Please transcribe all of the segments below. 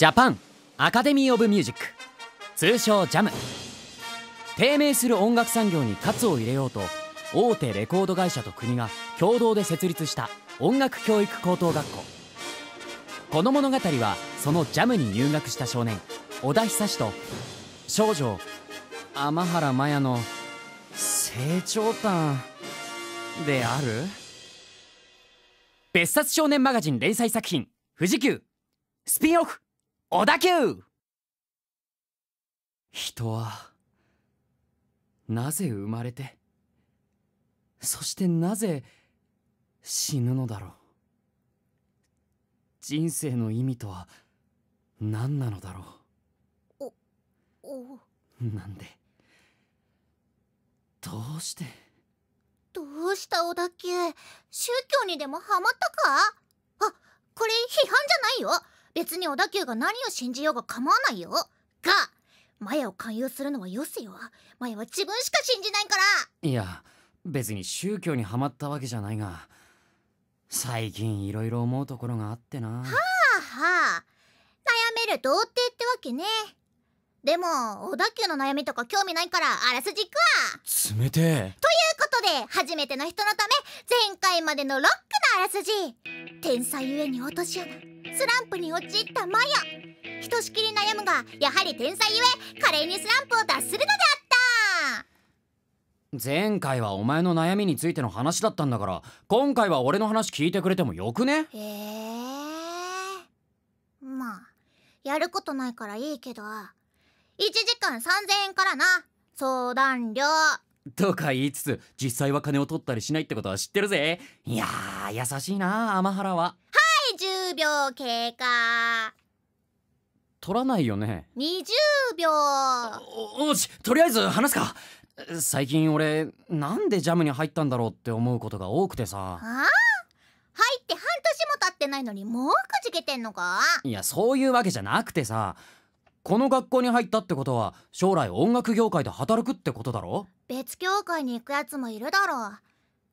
ジャパンアカデミー・オブ・ミュージック通称 JAM 低迷する音楽産業に活を入れようと大手レコード会社と国が共同で設立した音楽教育高等学校この物語はその JAM に入学した少年小田久志と少女天原麻也の成長譚である別冊少年マガジン連載作品「富士急」スピンオフ小田急人はなぜ生まれてそしてなぜ死ぬのだろう人生の意味とは何なのだろうおなんでどうしてどうした小田急宗教にでもハマったかあこれ批判じゃないよ別に小田急が何を信じようが構わないよがヤを勧誘するのはよせよヤは自分しか信じないからいや別に宗教にはまったわけじゃないが最近いろいろ思うところがあってなはあはあ悩める童貞ってわけねでも小田急の悩みとか興味ないからあらすじいくわ冷てえということで初めての人のため前回までのロックなあらすじ天才ゆえに落とし穴スランプに陥ったマヤひとしきり悩むがやはり天才ゆえ華麗にスランプを脱するのであった前回はお前の悩みについての話だったんだから今回は俺の話聞いてくれてもよくねへえまあやることないからいいけど1時間3000円からな相談料とか言いつつ実際は金を取ったりしないってことは知ってるぜいや優しいな天原は10秒経過取らないよね20秒おしとりあえず話すか最近俺なんでジャムに入ったんだろうって思うことが多くてさあ入って半年も経ってないのにもうくじけてんのかいやそういうわけじゃなくてさこの学校に入ったってことは将来音楽業界で働くってことだろ別業界に行くやつもいるだろう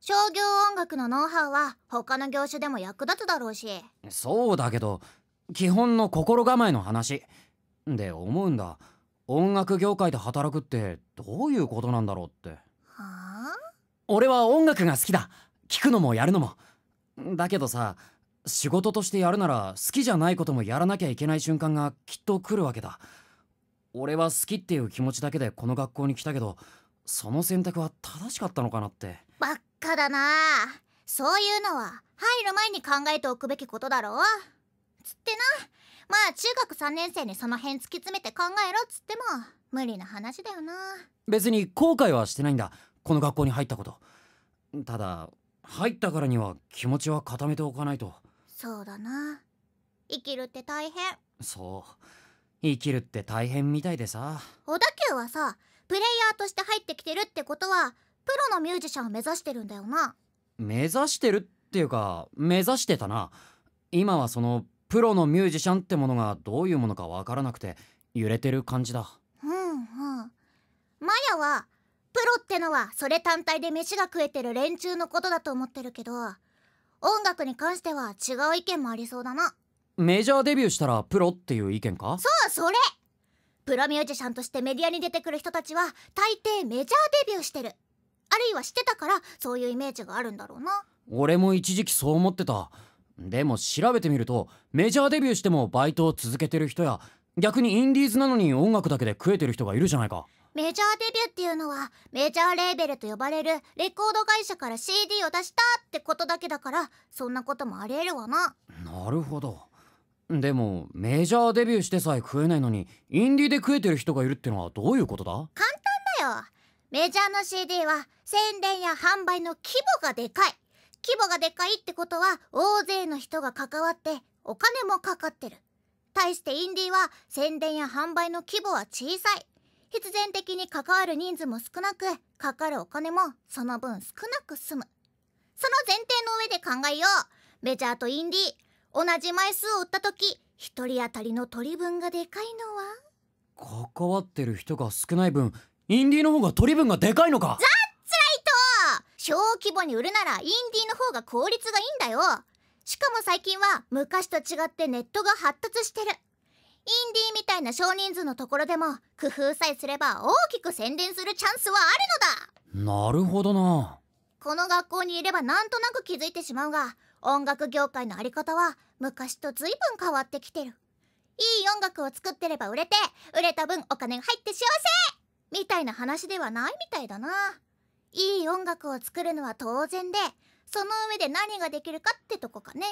商業音楽のノウハウは他の業種でも役立つだろうしそうだけど基本の心構えの話で思うんだ音楽業界で働くってどういうことなんだろうってはあ俺は音楽が好きだ聴くのもやるのもだけどさ仕事としてやるなら好きじゃないこともやらなきゃいけない瞬間がきっと来るわけだ俺は好きっていう気持ちだけでこの学校に来たけどその選択は正しかったのかなってバカかだなそういうのは入る前に考えておくべきことだろつってなまあ中学3年生にその辺突き詰めて考えろっつっても無理な話だよな別に後悔はしてないんだこの学校に入ったことただ入ったからには気持ちは固めておかないとそうだな生きるって大変そう生きるって大変みたいでさ小田急はさプレイヤーとして入ってきてるってことはプロのミュージシャンを目指してるんだよな目指してるっていうか目指してたな今はそのプロのミュージシャンってものがどういうものかわからなくて揺れてる感じだうんうんマヤはプロってのはそれ単体で飯が食えてる連中のことだと思ってるけど音楽に関しては違う意見もありそうだなメジャーデビューしたらプロっていう意見かそうそれプロミュージシャンとしてメディアに出てくる人たちは大抵メジャーデビューしてるあるいはしてたからそういうイメージがあるんだろうな俺も一時期そう思ってたでも調べてみるとメジャーデビューしてもバイトを続けてる人や逆にインディーズなのに音楽だけで食えてる人がいるじゃないかメジャーデビューっていうのはメジャーレーベルと呼ばれるレコード会社から CD を出したってことだけだからそんなこともありえるわななるほどでもメジャーデビューしてさえ食えないのにインディーで食えてる人がいるってのはどういうことだ簡単だよメジャーの CD は宣伝や販売の規模がでかい規模がでかいってことは大勢の人が関わってお金もかかってる対してインディーは宣伝や販売の規模は小さい必然的に関わる人数も少なくかかるお金もその分少なく済むその前提の上で考えようメジャーとインディー同じ枚数を売った時1人当たりの取り分がでかいのは関わってる人が少ない分インディーの方が取り分がでかいのか小規模に売るならインディーの方が効率がいいんだよしかも最近は昔と違ってネットが発達してるインディーみたいな少人数のところでも工夫さえすれば大きく宣伝するチャンスはあるのだなるほどなこの学校にいればなんとなく気づいてしまうが音楽業界のあり方は昔と随分変わってきてるいい音楽を作ってれば売れて売れた分お金が入って幸せみたいな話ではないみたいだないい音楽を作るのは当然でその上で何ができるかってとこかね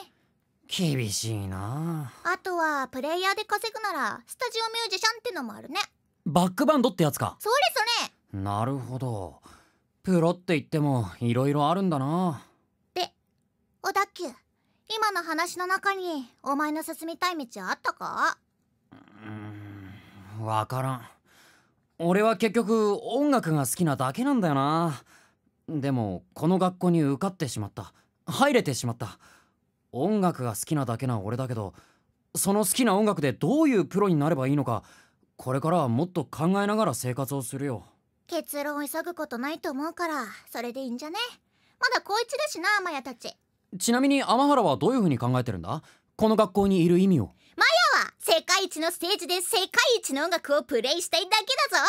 厳しいなあとはプレイヤーで稼ぐならスタジオミュージシャンってのもあるねバックバンドってやつかそれそれなるほどプロって言ってもいろいろあるんだなで小田急今の話の中にお前の進みたい道あったかうん分からん俺は結局音楽が好きなだけなんだよなでもこの学校に受かってしまった入れてしまった音楽が好きなだけな俺だけどその好きな音楽でどういうプロになればいいのかこれからはもっと考えながら生活をするよ結論を急ぐことないと思うからそれでいいんじゃねまだ高一だしなマヤたちちなみに天原はどういうふうに考えてるんだこの学校にいる意味を一のステージで世界一の音楽をプレイしたいだけだぞ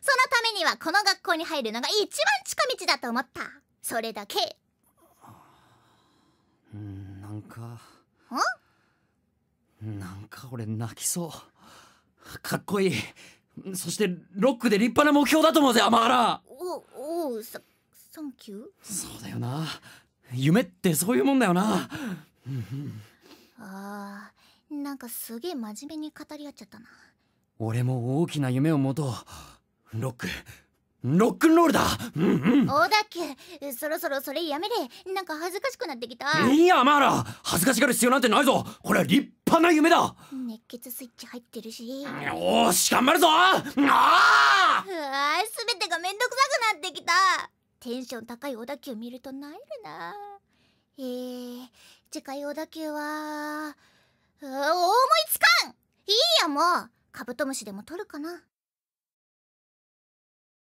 そのためにはこの学校に入るのが一番近道だと思ったそれだけなんかなんか俺泣きそうかっこいいそしてロックで立派な目標だと思うぜ天原おおササンキューそうだよな夢ってそういうもんだよなああなんかすげえ真面目に語り合っちゃったな俺も大きな夢を持とうロックロックンロールだうんうんおだけそろそろそれやめれなんか恥ずかしくなってきたいやマーラ恥ずかしがる必要なんてないぞこれは立派な夢だ熱血スイッチ入ってるしよーし頑張るぞああすべてがめんどくさくなってきたテンション高い小田急見るとなえるなえー、次回小田急は思いつかんいいやもうカブトムシでも取るかな